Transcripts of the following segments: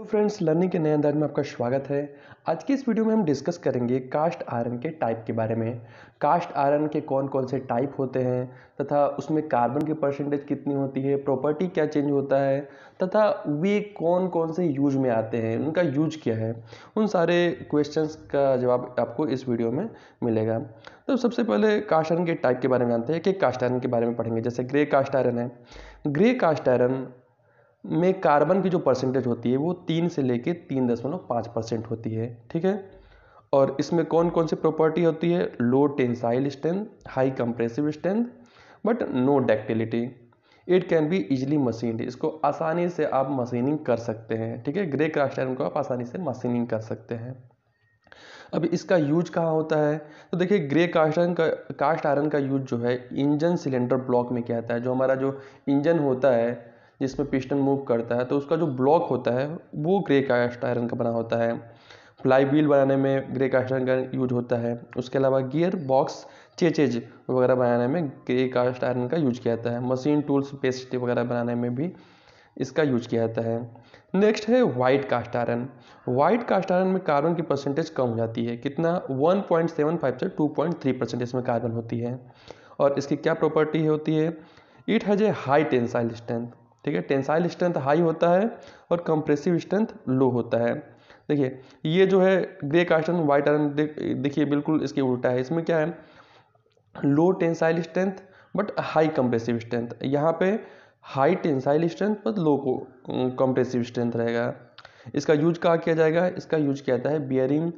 तो friends learning के नए अंदाज में आपका स्वागत है आज की इस वीडियो में हम डिस्कस करेंगे कास्ट आयरन के टाइप के बारे में कास्ट आयरन के कौन कौन से टाइप होते हैं तथा उसमें कार्बन की परसेंटेज कितनी होती है प्रॉपर्टी क्या चेंज होता है तथा वे कौन कौन से यूज में आते हैं उनका यूज क्या है उन सारे क्वेश्चन का जवाब आपको इस वीडियो में मिलेगा तो सबसे पहले कास्ट आयरन के टाइप के बारे में जानते हैं कि कास्ट आयरन के बारे में पढ़ेंगे जैसे ग्रे कास्ट आयरन है ग्रे कास्ट आयरन में कार्बन की जो परसेंटेज होती है वो तीन से लेके तीन दशमलव पाँच परसेंट होती है ठीक है और इसमें कौन कौन सी प्रॉपर्टी होती है low tensile strength high compressive strength but no ductility it can be easily machine इसको आसानी से आप मशीनिंग कर सकते हैं ठीक है ग्रे क्राफ्ट आयरन को आप आसानी से मशीनिंग कर सकते हैं अब इसका यूज कहाँ होता है तो देखिए ग्रे कास्ट आयरन का कास्ट आयरन का यूज जो है इंजन सिलेंडर ब्लॉक में क्या होता है जो हमारा जो इंजन होता है जिसमें पिस्टन मूव करता है तो उसका जो ब्लॉक होता है वो ग्रे कास्ट आयरन का बना होता है फ्लाई व्हील बनाने में ग्रे कास्ट आयरन का यूज होता है उसके अलावा गियर बॉक्स चेचेज वगैरह बनाने में ग्रे कास्ट आयरन का यूज किया जाता है मशीन टूल्स पेस्ट वगैरह बनाने में भी इसका यूज किया जाता है नेक्स्ट है white cast iron white cast iron में कार्बन की परसेंटेज कम हो जाती है कितना 1.75 से 2.3 परसेंट इसमें कार्बन होती है और इसकी क्या प्रॉपर्टी होती है it has a high tensile strength ठीक है टेंसाइल स्ट्रेंथ हाई होता है और कंप्रेसिव स्ट्रेंथ लो होता है देखिए ये जो है ग्रे कास्टन वाइट आयरन देखिए बिल्कुल इसके उल्टा है इसमें क्या है low tensile strength but high compressive strength यहाँ पे high tensile strength but low को कंप्रेसिव स्ट्रेंथ रहेगा इसका यूज कहाँ किया जाएगा इसका यूज किया जाता है बियरिंग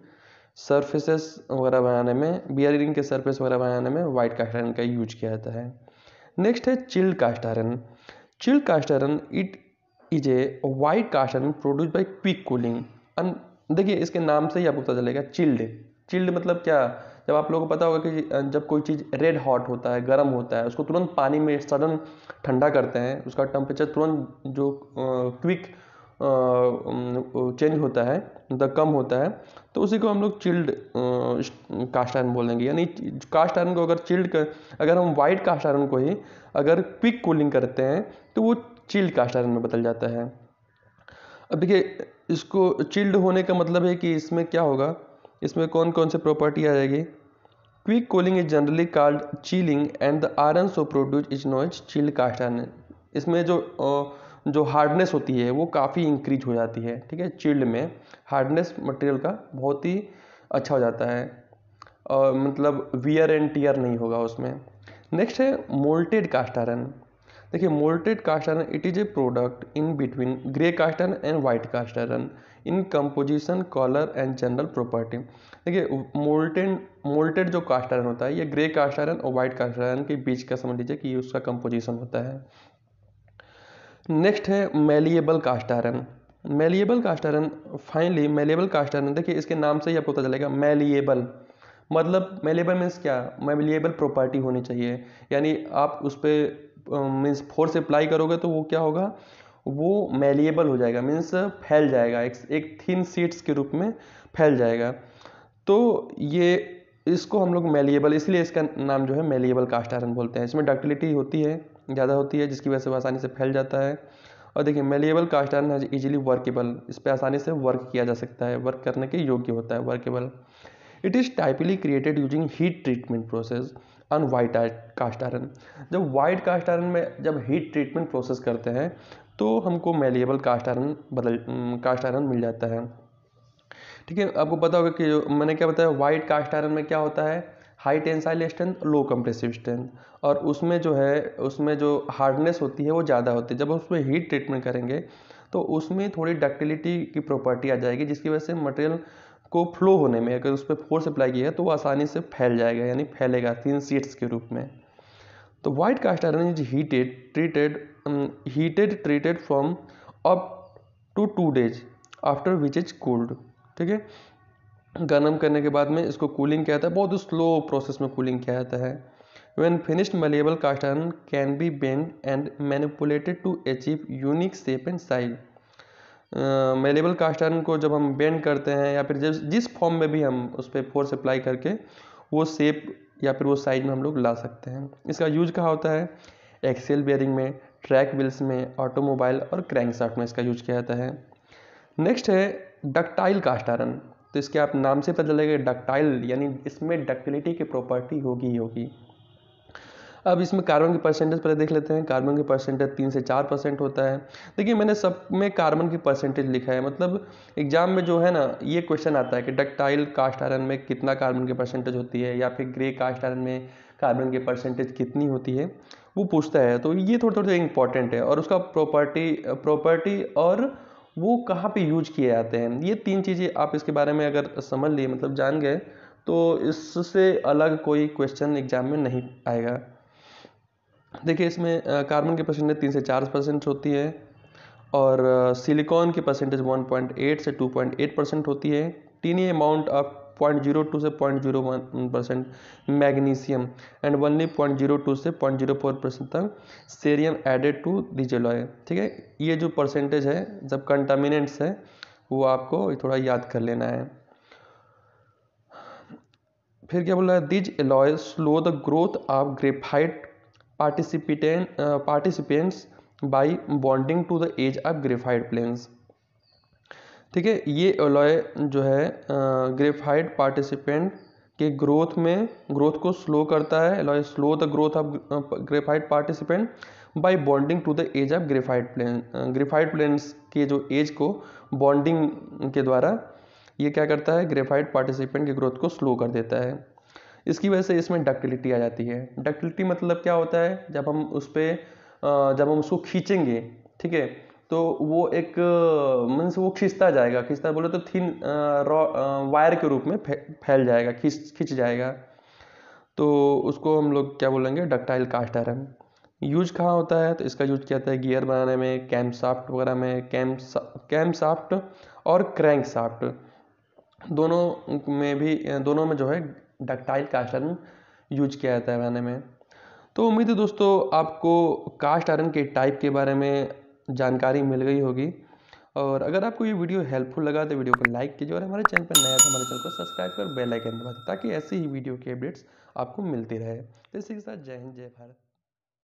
सरफेसेस वगैरह बनाने में बियरिंग के सरफेस वगैरह बनाने में वाइट कास्ट आयरन का यूज किया जाता है नेक्स्ट है chilled cast iron Chilled cast iron it is a white cast iron produce by quick cooling देखिए इसके नाम से ही आपको पता चलेगा चिल्ड चिल्ड मतलब क्या जब आप लोगों को पता होगा कि जब कोई चीज़ रेड हॉट होता है गर्म होता है उसको तुरंत पानी में सडन ठंडा करते हैं उसका टेम्परेचर तुरंत जो क्विक चेंज होता है मतलब कम होता है तो उसी को हम लोग चिल्ड कास्ट आयरन बोलेंगे यानी कास्ट आयरन को अगर चिल्ड कर अगर हम वाइट कास्ट आयरन को ही अगर क्विक कूलिंग करते हैं तो वो चिल्ड कास्ट आयरन में बदल जाता है अब देखिए इसको चिल्ड होने का मतलब है कि इसमें क्या होगा इसमें कौन कौन से प्रॉपर्टी आ जाएगी quick cooling is generally called chilling and the iron so produce is is chilled cast iron इसमें जो जो हार्डनेस होती है वो काफ़ी इंक्रीज हो जाती है ठीक है चिल्ड में हार्डनेस मटेरियल का बहुत ही अच्छा हो जाता है और मतलब वियर एंड टीयर नहीं होगा उसमें नेक्स्ट है मोल्टेड कास्ट आयरन देखिए mottled cast iron it is a product in between grey cast iron and white cast iron in composition colour and general property देखिए मोल्टेड मोल्टेड जो cast iron होता है ये ग्रे कास्ट आयरन और white cast iron के बीच का समझ लीजिए कि उसका कंपोजिशन होता है नेक्स्ट है malleable cast iron malleable cast iron finally malleable cast iron देखिए इसके नाम से ही आपको पता चलेगा मेलिएबल मतलब मेलेबल मीन्स क्या मेलिएबल प्रॉपर्टी होनी चाहिए यानी आप उस पर मीन्स फोर्स अप्लाई करोगे तो वो क्या होगा वो मेलिएबल हो जाएगा मीन्स फैल जाएगा एक, एक थिन सीट्स के रूप में फैल जाएगा तो ये इसको हम लोग मेलिएबल इसलिए इसका नाम जो है मेलिएबल कास्ट आयरन बोलते हैं इसमें डक्टिलिटी होती है ज़्यादा होती है जिसकी वजह से वो आसानी से फैल जाता है और देखिए malleable cast iron has easily workable इस पर आसानी से वर्क किया जा सकता है वर्क करने के योग्य होता है workable it is typically created using heat treatment process on white cast iron जब वाइट कास्ट आयरन में जब हीट ट्रीटमेंट प्रोसेस करते हैं तो हमको मेलेबल कास्ट आयरन बदल कास्ट आयरन मिल जाता है ठीक है आपको पता होगा कि मैंने क्या बताया वाइट कास्ट आयरन में क्या होता है high tensile strength low compressive strength और उसमें जो है उसमें जो हार्डनेस होती है वो ज़्यादा होती है जब उसमें हीट ट्रीटमेंट करेंगे तो उसमें थोड़ी डक्टिलिटी की प्रॉपर्टी आ जाएगी जिसकी वजह से मटेरियल को फ्लो होने में अगर उस पर फोर्स अप्लाई किया तो वो आसानी से फैल जाएगा यानी फैलेगा तीन सीट्स के रूप में तो white cast iron is heated treated heated treated from up to two days after which is cold ठीक है गर्म करने के बाद में इसको कूलिंग किया जाता है बहुत स्लो प्रोसेस में कूलिंग किया जाता है when finished malleable cast iron can be bent and manipulated to achieve unique shape and size malleable cast iron को जब हम बेंड करते हैं या फिर जिस जिस फॉर्म में भी हम उस पर फोर्स अप्लाई करके वो शेप या फिर वो साइज में हम लोग ला सकते हैं इसका यूज कहाँ होता है एक्सेल बेयरिंग में ट्रैक व्हील्स में ऑटोमोबाइल और क्रैंक साफ्ट में इसका यूज किया जाता है नेक्स्ट है डक्टाइल कास्ट आयरन तो इसके आप नाम से पता चलेगा डक्टाइल यानी इसमें डक्टिलिटी की प्रॉपर्टी होगी ही होगी अब इसमें कार्बन की परसेंटेज पहले देख लेते हैं कार्बन की परसेंटेज तीन से चार परसेंट होता है देखिए मैंने सब में कार्बन की परसेंटेज लिखा है मतलब एग्जाम में जो है ना ये क्वेश्चन आता है कि डक्टाइल कास्ट आयरन में कितना कार्बन की परसेंटेज होती है या फिर ग्रे कास्ट आयरन में कार्बन की परसेंटेज कितनी होती है वो पूछता है तो ये थोड़े थोड़े इंपॉर्टेंट है और उसका प्रॉपर्टी प्रॉपर्टी और वो कहाँ पे यूज किए जाते हैं ये तीन चीज़ें आप इसके बारे में अगर समझ लिए मतलब जान गए तो इससे अलग कोई क्वेश्चन एग्जाम में नहीं आएगा देखिए इसमें कार्बन की परसेंटेज तीन से चार परसेंट होती है और सिलिकॉन की परसेंटेज वन पॉइंट एट से टू पॉइंट एट परसेंट होती है tiny amount of point zero two से point zero one percent magnesium and only point zero two से पॉइंट जीरो फोर परसेंट तक cerium added to diesel oil ठीक है ये जो परसेंटेज है जब कंटामिनेंट्स है वो आपको थोड़ा याद कर लेना है फिर क्या बोल रहा है these alloy slow the growth of graphite precipitates participants by bonding to the edge of graphite planes ठीक है ये अलॉय जो है ग्रेफाइट पार्टिसिपेंट के ग्रोथ में ग्रोथ को स्लो करता है alloy slow the growth of graphite participant by bonding to the edge of graphite plane graphite planes के जो एज को बॉन्डिंग के द्वारा ये क्या करता है ग्रेफाइट पार्टिसिपेंट की ग्रोथ को स्लो कर देता है इसकी वजह से इसमें डक्टिलिटी आ जाती है डक्टिलिटी मतलब क्या होता है जब हम उस पर जब हम उसको खींचेंगे ठीक है तो वो एक मीन्स वो खींचता जाएगा खींचता बोले तो थिन रॉ वायर के रूप में फैल जाएगा खींच खींच जाएगा तो उसको हम लोग क्या बोलेंगे डक्टाइल कास्ट आयरन यूज कहाँ होता है तो इसका यूज किया जाता है गियर बनाने में कैम साफ्ट वगैरह में कैम कैम साफ्ट और क्रैंक साफ्ट दोनों में भी दोनों में जो है डक्टाइल कास्ट आयरन यूज किया जाता है बनाने में तो उम्मीद है दोस्तों आपको कास्ट आयरन के टाइप के बारे में जानकारी मिल गई होगी और अगर आपको ये वीडियो हेल्पफुल लगा तो वीडियो को लाइक कीजिए और हमारे चैनल पर नया तो हमारे चैनल को सब्सक्राइब कर बेल आइकन दबा ताकि ऐसी ही वीडियो के अपडेट्स आपको मिलती रहे तो इसी के साथ जय हिंद जय भारत